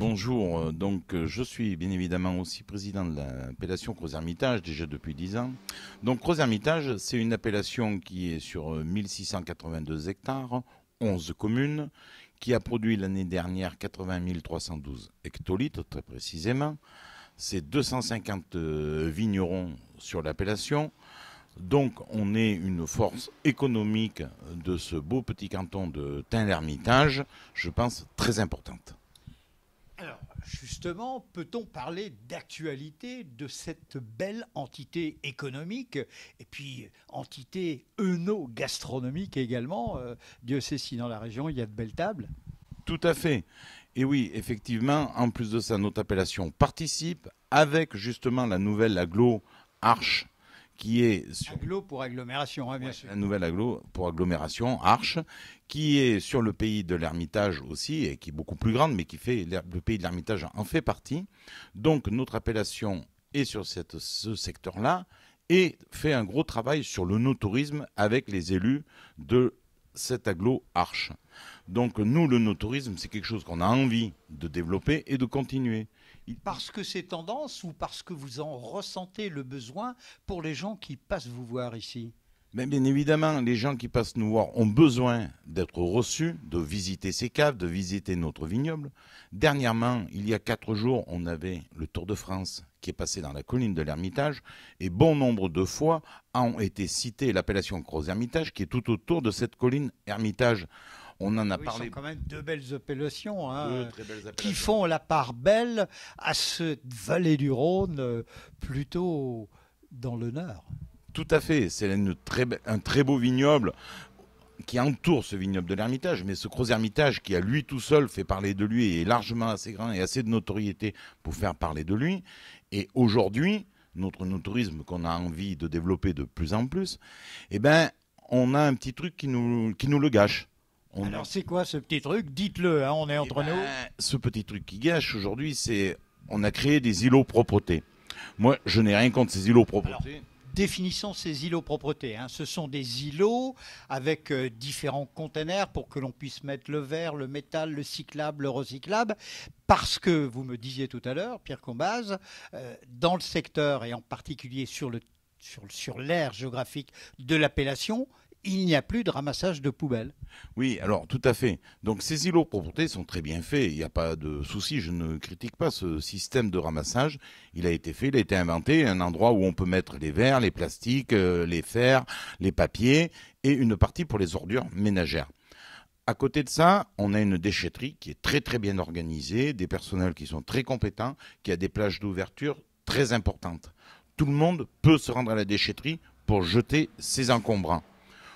bonjour. Donc, euh, je suis bien évidemment aussi président de l'appellation crozes hermitage déjà depuis 10 ans. Donc, crozes hermitage c'est une appellation qui est sur 1682 euh, hectares, 11 communes, qui a produit l'année dernière 80 312 hectolitres, très précisément. C'est 250 euh, vignerons sur l'appellation. Donc, on est une force économique de ce beau petit canton de Tain-l'Hermitage, je pense très importante justement, peut-on parler d'actualité de cette belle entité économique et puis entité œno-gastronomique également euh, Dieu sait si dans la région il y a de belles tables. Tout à fait. Et oui, effectivement, en plus de ça, notre appellation participe avec justement la nouvelle aglo Arche qui est sur... Aglo pour agglomération, hein, Un aglo pour agglomération, Arche, qui est sur le pays de l'Ermitage aussi, et qui est beaucoup plus grande, mais qui fait le pays de l'Ermitage en fait partie. Donc notre appellation est sur ce secteur-là et fait un gros travail sur le no-tourisme avec les élus de cet aglo Arche. Donc nous, le no-tourisme, c'est quelque chose qu'on a envie de développer et de continuer. Parce que c'est tendance ou parce que vous en ressentez le besoin pour les gens qui passent vous voir ici mais bien évidemment, les gens qui passent nous voir ont besoin d'être reçus, de visiter ces caves, de visiter notre vignoble. Dernièrement, il y a quatre jours, on avait le Tour de France qui est passé dans la colline de l'Ermitage, et bon nombre de fois ont été cités l'appellation croz Hermitage, qui est tout autour de cette colline Ermitage. On en a parlé. Ce sont quand même deux belles appellations, hein, qui font la part belle à cette vallée du Rhône, euh, plutôt dans le nord. Tout à fait, c'est un très beau vignoble qui entoure ce vignoble de l'Ermitage, mais ce gros Hermitage, qui a lui tout seul fait parler de lui et est largement assez grand et assez de notoriété pour faire parler de lui. Et aujourd'hui, notre, tourisme qu'on a envie de développer de plus en plus, eh ben, on a un petit truc qui nous, qui nous le gâche. Alors c'est quoi ce petit truc Dites-le, hein, on est eh entre ben, nous. Ce petit truc qui gâche aujourd'hui, c'est on a créé des îlots propreté. Moi, je n'ai rien contre ces îlots propreté. Définissons ces îlots propretés. Hein. Ce sont des îlots avec euh, différents containers pour que l'on puisse mettre le verre, le métal, le cyclable, le recyclable. Parce que, vous me disiez tout à l'heure, Pierre Combaz, euh, dans le secteur et en particulier sur sur l'aire géographique de l'appellation, il n'y a plus de ramassage de poubelles. Oui, alors tout à fait. Donc ces îlots propretés sont très bien faits, il n'y a pas de souci, je ne critique pas ce système de ramassage. Il a été fait, il a été inventé, un endroit où on peut mettre les verres, les plastiques, euh, les fers, les papiers et une partie pour les ordures ménagères. À côté de ça, on a une déchetterie qui est très très bien organisée, des personnels qui sont très compétents, qui a des plages d'ouverture très importantes. Tout le monde peut se rendre à la déchetterie pour jeter ses encombrants.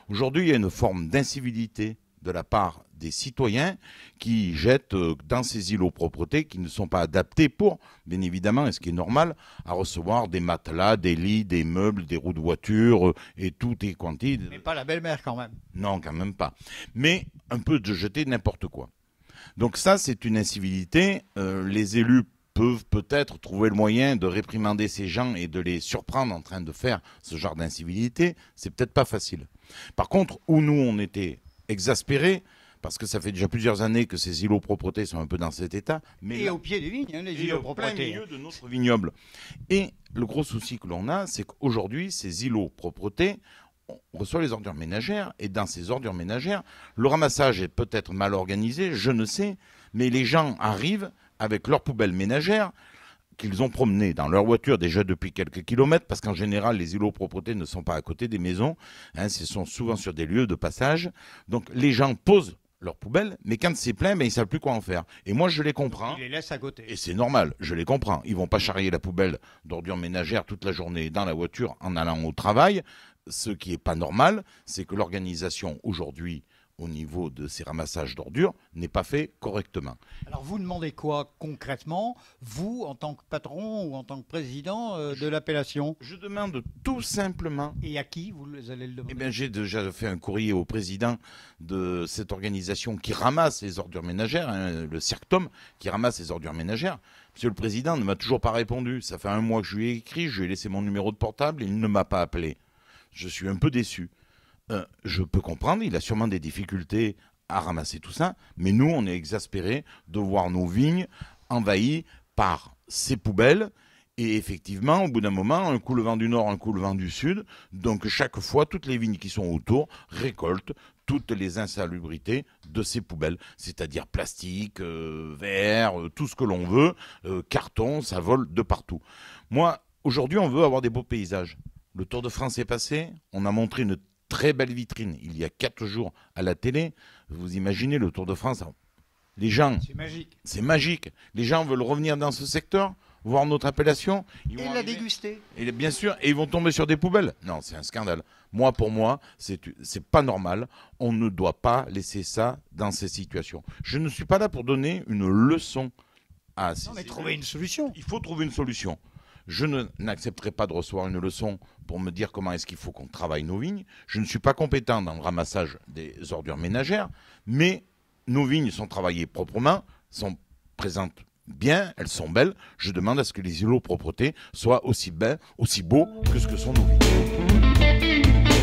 Aujourd'hui, il y a une forme d'incivilité de la part des citoyens qui jettent euh, dans ces îlots propretés qui ne sont pas adaptés pour, bien évidemment, et ce qui est normal, à recevoir des matelas, des lits, des meubles, des roues de voiture euh, et tout est quantique. Mais pas la belle-mère quand même. Non, quand même pas. Mais un peu de jeter n'importe quoi. Donc ça, c'est une incivilité. Euh, les élus peuvent peut-être trouver le moyen de réprimander ces gens et de les surprendre en train de faire ce genre d'incivilité. C'est peut-être pas facile. Par contre, où nous, on était exaspérés, parce que ça fait déjà plusieurs années que ces îlots propretés sont un peu dans cet état. Mais et au pied des vignes, hein, les îlots propretés. milieu de notre vignoble. Et le gros souci que l'on a, c'est qu'aujourd'hui, ces îlots propretés, on reçoit les ordures ménagères, et dans ces ordures ménagères, le ramassage est peut-être mal organisé, je ne sais, mais les gens arrivent avec leurs poubelles ménagères, qu'ils ont promené dans leur voiture déjà depuis quelques kilomètres, parce qu'en général, les îlots propretés ne sont pas à côté des maisons, hein, ce sont souvent sur des lieux de passage. Donc les gens posent leurs poubelles, mais quand c'est plein, ben, ils savent plus quoi en faire. Et moi, je les comprends. Ils les laissent à côté. Et c'est normal, je les comprends. Ils vont pas charrier la poubelle d'ordures ménagères toute la journée dans la voiture en allant au travail. Ce qui n'est pas normal, c'est que l'organisation aujourd'hui au niveau de ces ramassages d'ordures n'est pas fait correctement. Alors vous demandez quoi concrètement, vous en tant que patron ou en tant que président euh, de l'appellation Je demande tout simplement. Et à qui vous allez le demander Eh bien j'ai déjà fait un courrier au président de cette organisation qui ramasse les ordures ménagères, hein, le CircTom, qui ramasse les ordures ménagères. Monsieur le président ne m'a toujours pas répondu. Ça fait un mois que je lui ai écrit, je lui ai laissé mon numéro de portable, il ne m'a pas appelé. Je suis un peu déçu. Euh, je peux comprendre, il a sûrement des difficultés à ramasser tout ça, mais nous, on est exaspérés de voir nos vignes envahies par ces poubelles. Et effectivement, au bout d'un moment, un coup le vent du nord, un coup le vent du sud. Donc chaque fois, toutes les vignes qui sont autour récoltent toutes les insalubrités de ces poubelles, c'est-à-dire plastique, euh, verre, euh, tout ce que l'on veut, carton, ça vole de partout. Moi, aujourd'hui, on veut avoir des beaux paysages. Le Tour de France est passé, on a montré une très belle vitrine. Il y a quatre jours à la télé, vous imaginez le Tour de France. Les gens, c'est magique. C'est magique. Les gens veulent revenir dans ce secteur, voir notre appellation. Ils et vont la déguster. bien sûr, et ils vont tomber sur des poubelles. Non, c'est un scandale. Moi, pour moi, c'est pas normal. On ne doit pas laisser ça dans ces situations. Je ne suis pas là pour donner une leçon à. Non, mais trouver une solution. Il faut trouver une solution. Je n'accepterai pas de recevoir une leçon pour me dire comment est-ce qu'il faut qu'on travaille nos vignes. Je ne suis pas compétent dans le ramassage des ordures ménagères, mais nos vignes sont travaillées proprement, sont présentes bien, elles sont belles. Je demande à ce que les îlots propretés soient aussi, aussi beaux que ce que sont nos vignes.